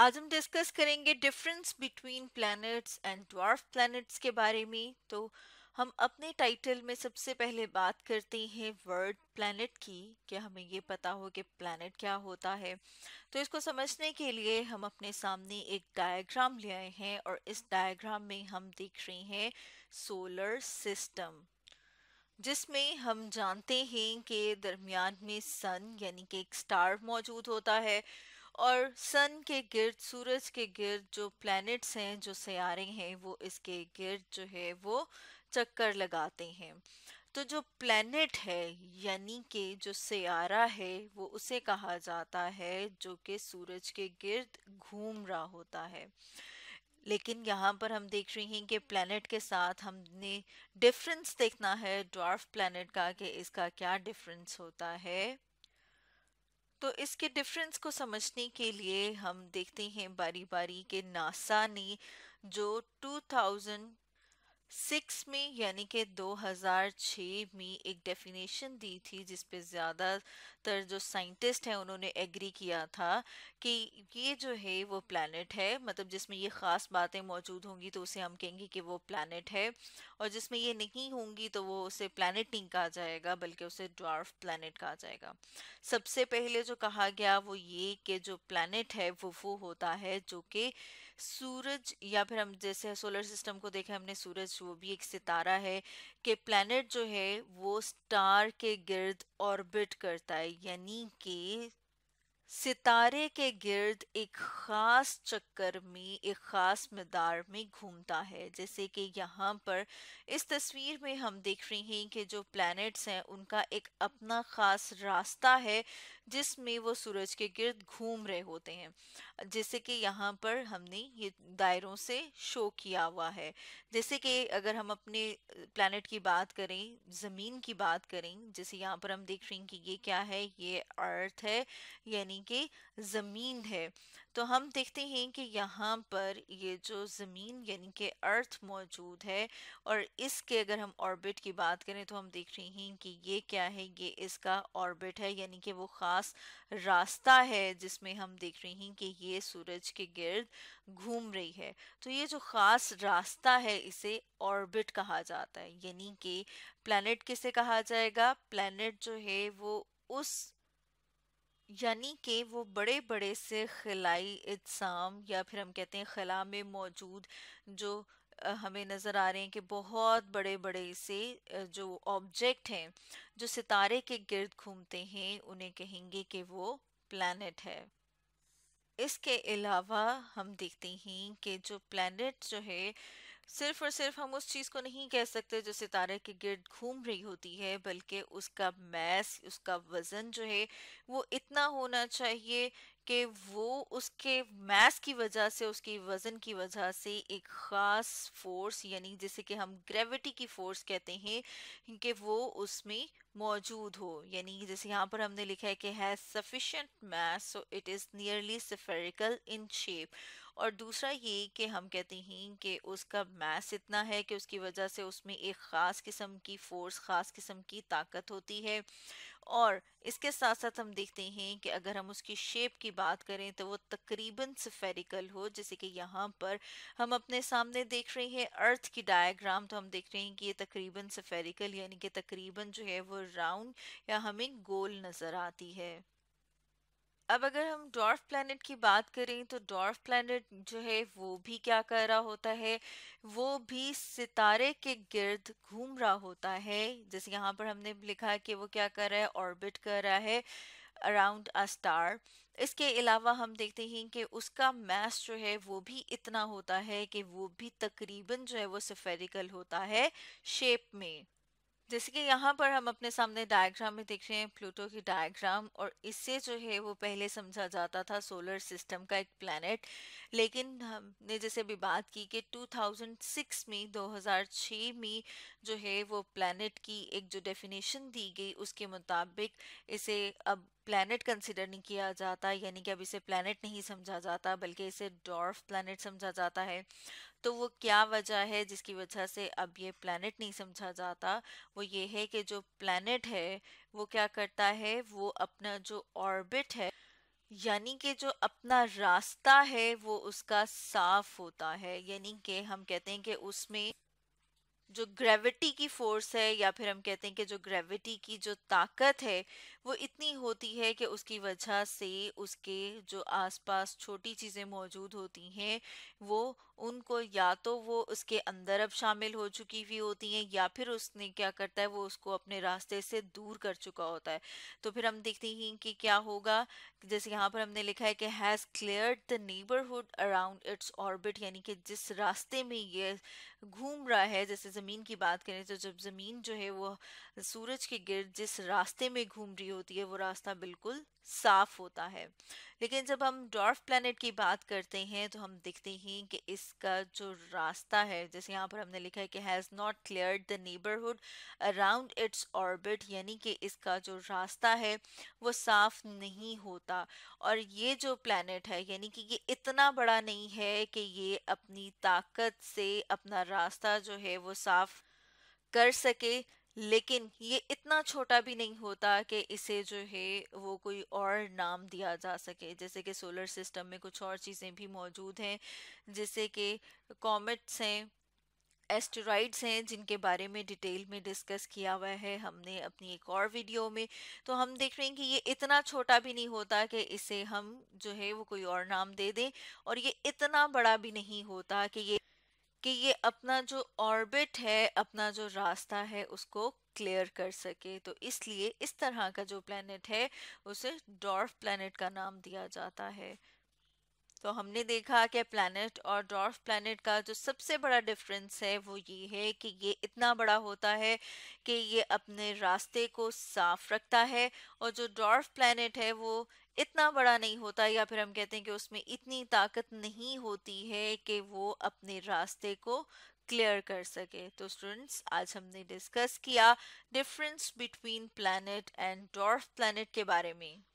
आज हम डिस्कस करेंगे difference between planets and dwarf planets के बारे में तो हम अपने टाइटल में सबसे पहले बात करते हैं वर्ड प्लैनेट की कि हमें ये पता हो कि प्लैनेट क्या होता है तो इसको समझने के लिए हम अपने सामने एक डायग्राम ले आए हैं और इस डायग्राम में हम देख रहे हैं सोलर सिस्टम जिसमें हम जानते हैं कि दरमियान में सन यानी कि एक स्टार मौजूद होता है और सन के गिर्द सूरज के गिर्द जो प्लैनेट्स हैं जो सारे हैं वो इसके गिर्द जो है वो चक्कर लगाते हैं तो जो प्लैनेट है यानी कि जो सयारा है वो उसे कहा जाता है जो कि सूरज के गिर्द घूम रहा होता है लेकिन यहाँ पर हम देख रहे हैं कि प्लानट के साथ हमने डिफरेंस देखना है ड्वार्फ प्लानट का कि इसका क्या डिफरेंस होता है तो इसके डिफरेंस को समझने के लिए हम देखते हैं बारी बारी के नासा ने जो सिक्स में यानी कि 2006 में एक डेफिनेशन दी थी जिस पे ज़्यादातर जो साइंटिस्ट हैं उन्होंने एग्री किया था कि ये जो है वो प्लानट है मतलब जिसमें ये ख़ास बातें मौजूद होंगी तो उसे हम कहेंगे कि वो प्लानट है और जिसमें ये नहीं होंगी तो वो उसे प्लानट नहीं कहा जाएगा बल्कि उसे ड्वार्फ प्लानट कहा जाएगा सबसे पहले जो कहा गया वो ये कि जो प्लानट है वो वो होता है जो कि सूरज या फिर हम जैसे सोलर सिस्टम को देखें हमने सूरज वो भी एक सितारा है कि प्लानट जो है वो स्टार के गिर्द ऑर्बिट करता है यानी कि सितारे के गिर्द एक ख़ास चक्कर में एक ख़ास मदार में घूमता है जैसे कि यहाँ पर इस तस्वीर में हम देख रहे हैं कि जो प्लैनेट्स हैं उनका एक अपना ख़ास रास्ता है जिसमें वो सूरज के गिर्द घूम रहे होते हैं जैसे कि यहाँ पर हमने ये दायरों से शो किया हुआ है जैसे कि अगर हम अपने प्लानट की बात करें ज़मीन की बात करें जैसे यहाँ पर हम देख रहे हैं कि ये क्या है ये अर्थ है यानी कि ज़मीन है तो हम देखते हैं कि यहाँ पर ये जो ज़मीन यानी कि अर्थ मौजूद है और इसके अगर हम ऑर्बिट की बात करें तो हम देख रहे हैं कि ये क्या है ये इसका ऑर्बिट है यानी कि वो ख़ास खास रास्ता है जिसमें हम देख रहे हैं कि ये सूरज के गिर्द घूम रही है तो ये जो ख़ास रास्ता है इसे ऑर्बिट कहा जाता है यानी कि प्लानट किसे कहा जाएगा प्लानट जो है वो उस यानी कि वो बड़े बड़े से खिलाई इज्साम या फिर हम कहते हैं खला में मौजूद जो हमें नज़र आ रहे हैं कि बहुत बड़े बड़े से जो ऑब्जेक्ट हैं जो सितारे के गिर्द घूमते हैं उन्हें कहेंगे कि वो प्लानट है इसके अलावा हम देखते हैं कि जो प्लानट जो है सिर्फ और सिर्फ हम उस चीज़ को नहीं कह सकते जो सितारे के गिर्द घूम रही होती है बल्कि उसका मैस उसका वज़न जो है वो इतना होना चाहिए कि वो उसके मास की वजह से उसके वज़न की वजह से एक ख़ास फोर्स यानी जैसे कि हम ग्रेविटी की फोर्स कहते हैं कि वो उसमें मौजूद हो यानी जैसे यहाँ पर हमने लिखा है कि has sufficient mass so it is nearly spherical in shape और दूसरा ये कि हम कहते हैं कि उसका मास इतना है कि उसकी वजह से उसमें एक ख़ास किस्म की फ़ोर्स ख़ास किस्म की ताकत होती है और इसके साथ साथ हम देखते हैं कि अगर हम उसकी शेप की बात करें तो वो तकरीबन सफेरिकल हो जैसे कि यहाँ पर हम अपने सामने देख रहे हैं अर्थ की डायग्राम तो हम देख रहे हैं कि ये तकरीबन सफेरिकल यानी कि तकरीबन जो है वो राउंड या हमें गोल नज़र आती है अब अगर हम डॉर्फ प्लानट की बात करें तो डॉर्फ प्लानट जो है वो भी क्या कर रहा होता है वो भी सितारे के गिर्द घूम रहा होता है जैसे यहाँ पर हमने लिखा है कि वो क्या कर रहा है ऑर्बिट कर रहा है अराउंड अ स्टार इसके अलावा हम देखते हैं कि उसका मैस जो है वो भी इतना होता है कि वो भी तकरीबन जो है वो सफेरिकल होता है शेप में जैसे कि यहाँ पर हम अपने सामने डायग्राम में देख रहे हैं प्लूटो की डायग्राम और इससे जो है वो पहले समझा जाता था सोलर सिस्टम का एक प्लानट लेकिन हमने जैसे भी बात की कि 2006 में 2006 में जो है वो प्लैनेट की एक जो डेफिनेशन दी गई उसके मुताबिक इसे अब प्लैनेट कंसिडर नहीं किया जाता यानी कि अब इसे प्लैनेट नहीं समझा जाता बल्कि इसे डॉर्फ प्लैनेट समझा जाता है तो वो क्या वजह है जिसकी वजह से अब ये प्लैनेट नहीं समझा जाता वो ये है कि जो प्लैनेट है वो क्या करता है वो अपना जो ऑर्बिट है यानी कि जो अपना रास्ता है वो उसका साफ होता है यानी कि हम कहते हैं कि उसमें जो ग्रेविटी की फोर्स है या फिर हम कहते हैं कि जो ग्रेविटी की जो ताकत है वो इतनी होती है कि उसकी वजह से उसके जो आसपास छोटी चीज़ें मौजूद होती हैं वो उनको या तो वो उसके अंदर अब शामिल हो चुकी हुई होती हैं या फिर उसने क्या करता है वो उसको अपने रास्ते से दूर कर चुका होता है तो फिर हम देखते हैं कि क्या होगा जैसे यहाँ पर हमने लिखा है कि has clear the neighbourhood around its orbit यानी कि जिस रास्ते में ये घूम रहा है जैसे ज़मीन की बात करें तो जब ज़मीन जो है वो सूरज के गिर्द जिस रास्ते में घूम रही होती है वो रास्ता बिल्कुल साफ होता है लेकिन जब हम डॉर्फ प्लानट की बात करते हैं तो हम देखते हैं कि इसका जो रास्ता है जैसे यहाँ पर हमने लिखा है कि has not clear the neighbourhood around its orbit यानी कि इसका जो रास्ता है वो साफ नहीं होता और ये जो प्लानट है यानी कि ये इतना बड़ा नहीं है कि ये अपनी ताकत से अपना रास्ता जो है वो साफ कर सके लेकिन ये इतना छोटा भी नहीं होता कि इसे जो है वो कोई और नाम दिया जा सके जैसे कि सोलर सिस्टम में कुछ और चीज़ें भी मौजूद हैं जैसे कि कॉमेट्स हैं एस्टेराइड्स हैं जिनके बारे में डिटेल में डिस्कस किया हुआ है हमने अपनी एक और वीडियो में तो हम देख रहे हैं कि ये इतना छोटा भी नहीं होता कि इसे हम जो है वो कोई और नाम दे दें और ये इतना बड़ा भी नहीं होता कि ये कि ये अपना जो ऑर्बिट है अपना जो रास्ता है उसको क्लियर कर सके तो इसलिए इस तरह का जो प्लानट है उसे डॉर्फ प्लानट का नाम दिया जाता है तो हमने देखा कि प्लानट और डॉर्फ प्लानट का जो सबसे बड़ा डिफरेंस है वो ये है कि ये इतना बड़ा होता है कि ये अपने रास्ते को साफ रखता है और जो डॉर्फ प्लानट है वो इतना बड़ा नहीं होता या फिर हम कहते हैं कि उसमें इतनी ताकत नहीं होती है कि वो अपने रास्ते को क्लियर कर सके तो स्टूडेंट्स आज हमने डिस्कस किया difference between planet and dwarf planet के बारे में